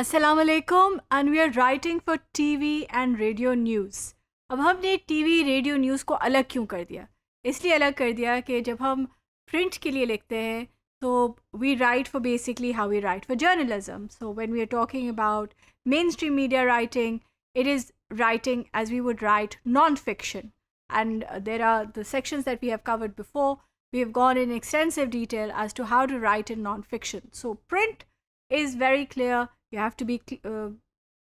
अस्सलाम alaikum and we are writing for TV and radio news. अब हमने TV radio news को अलग क्यों कर दिया इसलिए अलग कर दिया कि जब हम प्रिंट के लिए लिखते हैं तो we write for basically how we write for journalism so when we are talking about mainstream media writing it is writing as we would write non-fiction and uh, there are the sections that we have covered before we have gone in extensive detail as to how to write in non-fiction so print is very clear you have to be uh,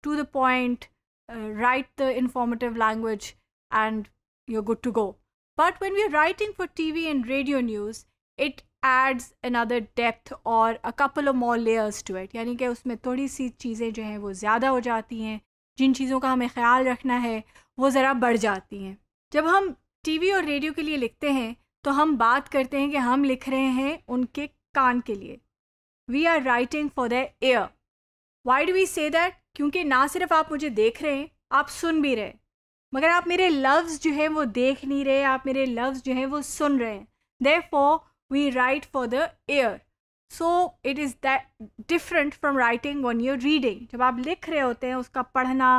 to the point uh, write the informative language and you're good to go but when we're writing for tv and radio news it adds another depth or a couple of more layers to it yani ke usme thodi si cheeze jo hain wo zyada ho jati hain jin cheezon ka hame khayal rakhna hai wo zara badh jati hain jab hum tv aur radio ke liye likhte hain to hum baat karte hain कि hum likh rahe hain unke kaan ke liye we are writing for their ear why do we say that क्योंकि ना सिर्फ आप मुझे देख रहे हैं आप सुन भी रहे मगर आप मेरे लफ्ज़ जो हैं वो देख नहीं रहे आप मेरे लफ्ज़ जो हैं वो सुन रहे हैं they for we write for the air so it is that different from writing on your reading जब आप लिख रहे होते हैं उसका पढ़ना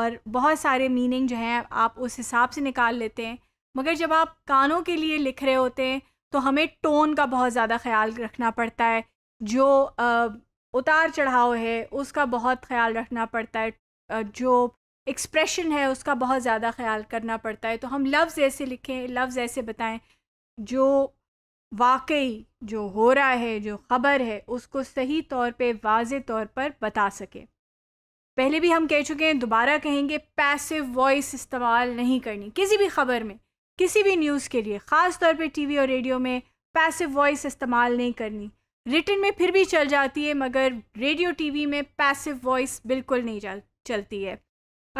और बहुत सारे मीनिंग जो हैं आप उस हिसाब से निकाल लेते हैं मगर जब आप कानों के लिए लिख रहे होते हैं तो हमें टोन का बहुत ज़्यादा ख्याल रखना पड़ता है जो उतार चढ़ाव है उसका बहुत ख्याल रखना पड़ता है जो एक्सप्रेशन है उसका बहुत ज़्यादा ख्याल करना पड़ता है तो हम लफ्ज़ ऐसे लिखें लफ्ज़ ऐसे बताएं जो वाकई जो हो रहा है जो ख़बर है उसको सही तौर पे वाज तौर पर बता सके पहले भी हम कह चुके हैं दोबारा कहेंगे पैसिव वॉइस इस्तेमाल नहीं करनी किसी भी ख़बर में किसी भी न्यूज़ के लिए ख़ास तौर पे टीवी और रेडियो में पैसिव वॉइस इस्तेमाल नहीं करनी रिटर्न में फिर भी चल जाती है मगर रेडियो टीवी में पैसिव वॉइस बिल्कुल नहीं चल चलती है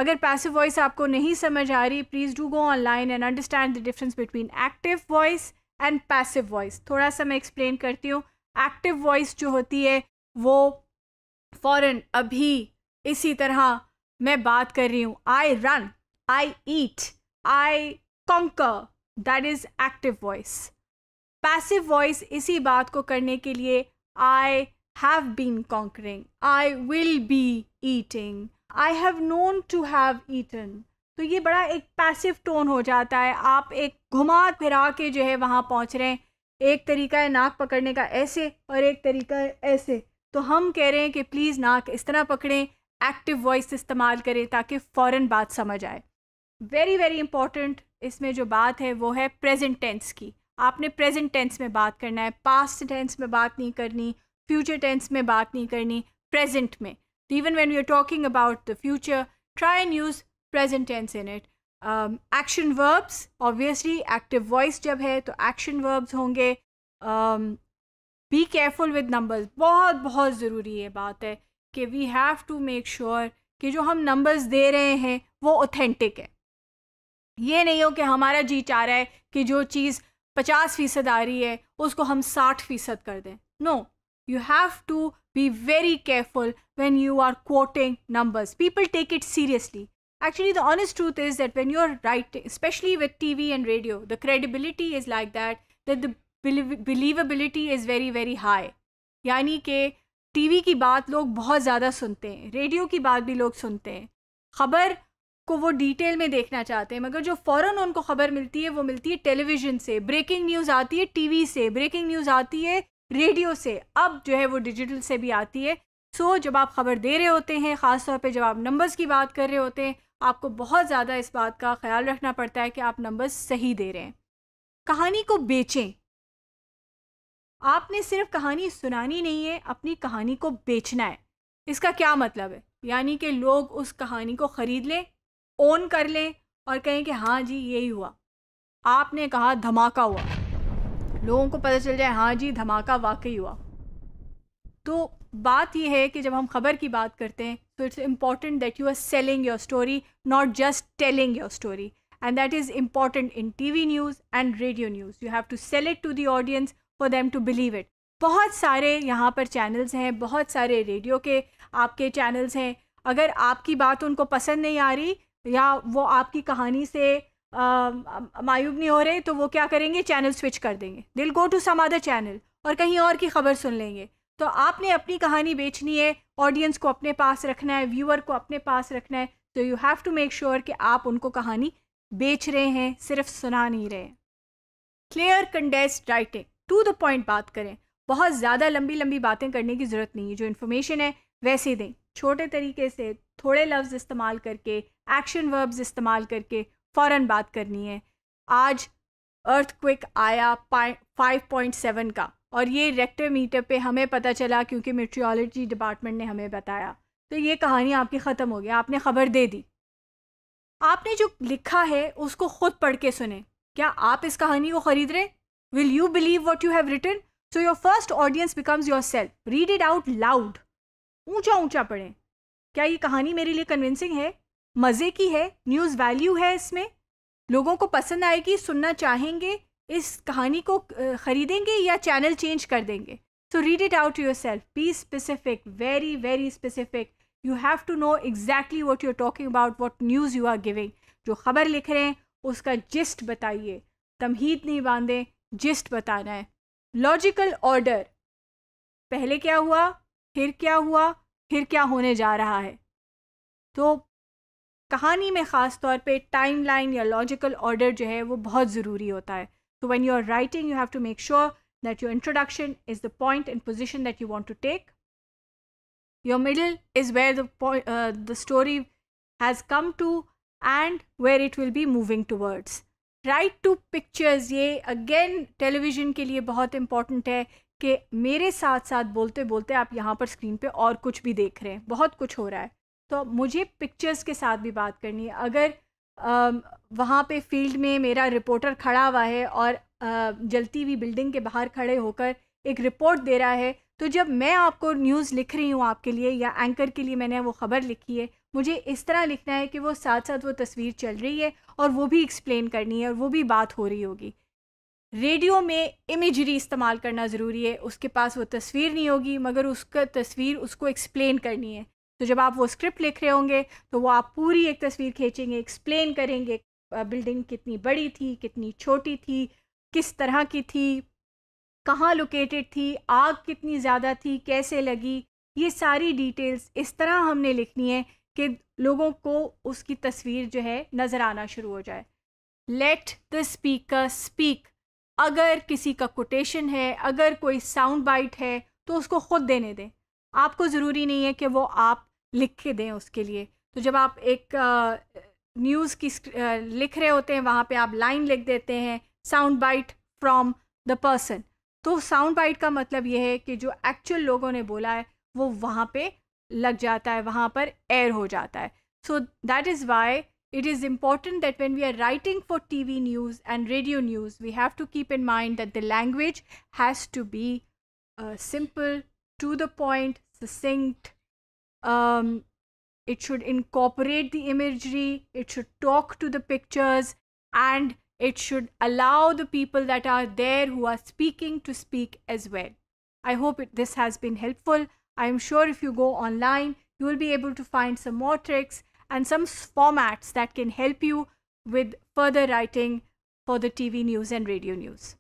अगर पैसिव वॉइस आपको नहीं समझ आ रही please do go online and understand the difference between active voice and passive voice थोड़ा सा मैं एक्सप्लेन करती हूँ एक्टिव वॉइस जो होती है वो फॉरन अभी इसी तरह मैं बात कर रही हूँ I run I eat I conquer that is active voice passive voice इसी बात को करने के लिए I have been conquering I will be eating I have known to have eaten तो ये बड़ा एक पैसिव टोन हो जाता है आप एक घुमा फिरा के जो है वहाँ पहुँच रहे हैं एक तरीका है नाक पकड़ने का ऐसे और एक तरीका है ऐसे तो हम कह रहे हैं कि प्लीज़ नाक इस तरह पकड़ें एक्टिव वॉइस इस्तेमाल करें ताकि फ़ौर बात समझ आए वेरी वेरी इंपॉर्टेंट इसमें जो बात है वो है प्रेजेंट टेंस की आपने प्रेजेंट टेंस में बात करना है पास्ट टेंस में बात नहीं करनी फ्यूचर टेंस में बात नहीं करनी प्रेजेंट में even when you are talking about the future try and use present tense in it action verbs obviously active voice जब है तो एक्शन वर्ब्स होंगे बी केयरफुल विद नंबर्स बहुत बहुत ज़रूरी ये बात है कि we have to make sure कि जो हम नंबर्स दे रहे हैं वो ऑथेंटिक है ये नहीं हो कि हमारा जी चाह रहा है कि जो चीज़ पचास फीसद आ रही है उसको हम साठ फीसद कर दें no you have to be very careful when you are quoting numbers people take it seriously actually the honest truth is that when you are write especially with T V and radio the credibility is like that that the believability is very very high यानी कि T V की बात लोग बहुत ज़्यादा सुनते हैं radio की बात भी लोग सुनते हैं खबर को वो डिटेल में देखना चाहते हैं मगर जो फ़ौरन उनको ख़बर मिलती है वो मिलती है टेलीविज़न से ब्रेकिंग न्यूज़ आती है टीवी से ब्रेकिंग न्यूज़ आती है रेडियो से अब जो है वो डिजिटल से भी आती है सो जब आप ख़बर दे रहे होते हैं ख़ासतौर पर जब आप नंबर्स की बात कर रहे होते हैं आपको बहुत ज़्यादा इस बात का ख्याल रखना पड़ता है कि आप नंबर्स सही दे रहे हैं कहानी को बेचें आपने सिर्फ कहानी सुनानी नहीं है अपनी कहानी को बेचना है इसका क्या मतलब है यानी कि लोग उस कहानी को ख़रीद लें ओन कर लें और कहें कि हाँ जी यही हुआ आपने कहा धमाका हुआ लोगों को पता चल जाए हाँ जी धमाका वाकई हुआ तो बात यह है कि जब हम खबर की बात करते हैं तो it's important that you are selling your story not just telling your story that is important in T V news and radio news you have to sell it to the audience for them to believe it बहुत सारे यहाँ पर channels हैं बहुत सारे radio के आपके channels हैं अगर आपकी बात उनको पसंद नहीं आ रही या वो आपकी कहानी से मायूब नहीं हो रहे तो वो क्या करेंगे चैनल स्विच कर देंगे they'll go to some other channel और कहीं और की खबर सुन लेंगे तो आपने अपनी कहानी बेचनी है ऑडियंस को अपने पास रखना है व्यूअर को अपने पास रखना है तो you have to make sure कि आप उनको कहानी बेच रहे हैं सिर्फ सुना नहीं रहे clear condensed writing to the point बात करें बहुत ज़्यादा लंबी लंबी बातें करने की ज़रूरत नहीं है जो इन्फॉर्मेशन है वैसे दें छोटे तरीके से थोड़े लफ्ज़ इस्तेमाल करके एक्शन वर्ब्स इस्तेमाल करके फ़ौर बात करनी है आज अर्थ क्विक आया फाइव पॉइंट सेवन का और ये रेक्टर मीटर पे हमें पता चला क्योंकि मेट्रियोलॉजी डिपार्टमेंट ने हमें बताया तो ये कहानी आपकी ख़त्म हो गई आपने खबर दे दी आपने जो लिखा है उसको ख़ुद पढ़ के सुने क्या आप इस कहानी को ख़रीद रहे will you believe what you have written so your first audience becomes yourself read it out loud ऊंचा ऊंचा पढ़ें क्या ये कहानी मेरे लिए कन्विंसिंग है मज़े की है न्यूज़ वैल्यू है इसमें लोगों को पसंद आएगी सुनना चाहेंगे इस कहानी को ख़रीदेंगे या चैनल चेंज कर देंगे so read it out yourself be specific very very specific you have to know exactly what you're talking about what news you are giving जो खबर लिख रहे हैं उसका जिस्ट बताइए तमहीद नहीं बांधें जिस्ट बताना है लॉजिकल ऑर्डर पहले क्या हुआ फिर क्या हुआ फिर क्या होने जा रहा है तो कहानी में ख़ास तौर पे टाइम लाइन या लॉजिकल ऑर्डर जो है वो बहुत ज़रूरी होता है तो when you are writing you have to make sure that your introduction is the point and position that you want to take your middle is where the the story has come to and where it will be moving towards right to pictures ये again television के लिए बहुत important है कि मेरे साथ साथ बोलते बोलते आप यहाँ पर स्क्रीन पे और कुछ भी देख रहे हैं बहुत कुछ हो रहा है तो मुझे पिक्चर्स के साथ भी बात करनी है अगर वहाँ पे फील्ड में मेरा रिपोर्टर खड़ा हुआ है और जलती हुई बिल्डिंग के बाहर खड़े होकर एक रिपोर्ट दे रहा है तो जब मैं आपको न्यूज़ लिख रही हूँ आपके लिए या एंकर के लिए मैंने वो ख़बर लिखी है मुझे इस तरह लिखना है कि वो साथ साथ वो तस्वीर चल रही है और वो भी एक्सप्लेन करनी है और वो भी बात हो रही होगी रेडियो में इमेजरी इस्तेमाल करना ज़रूरी है उसके पास वो तस्वीर नहीं होगी मगर उसका तस्वीर उसको एक्सप्लेन करनी है तो जब आप वो स्क्रिप्ट लिख रहे होंगे तो वो आप पूरी एक तस्वीर खींचेंगे एक्सप्लेन करेंगे बिल्डिंग कितनी बड़ी थी कितनी छोटी थी किस तरह की थी कहाँ लोकेटेड थी आग कितनी ज़्यादा थी कैसे लगी ये सारी डिटेल्स इस तरह हमने लिखनी है कि लोगों को उसकी तस्वीर जो है नज़र आना शुरू हो जाए लेट द स्पीकर स्पीक अगर किसी का कोटेशन है अगर कोई साउंड बाइट है तो उसको ख़ुद देने दें आपको ज़रूरी नहीं है कि वो आप लिख के दें उसके लिए तो जब आप एक न्यूज़ की लिख रहे होते हैं वहाँ पे आप लाइन लिख देते हैं sound bite from the person तो साउंड बाइट का मतलब यह है कि जो एक्चुअल लोगों ने बोला है वो वहाँ पे लग जाता है वहाँ पर एयर हो जाता है so that is why it is important that when we are writing for T V news and radio news we have to keep in mind that the language has to be simple to the point succinct um, it should incorporate the imagery it should talk to the pictures and it should allow the people that are there who are speaking to speak as well i hope it, this has been helpful i am sure if you go online you will be able to find some more tricks and some formats that can help you with further writing for the tv news and radio news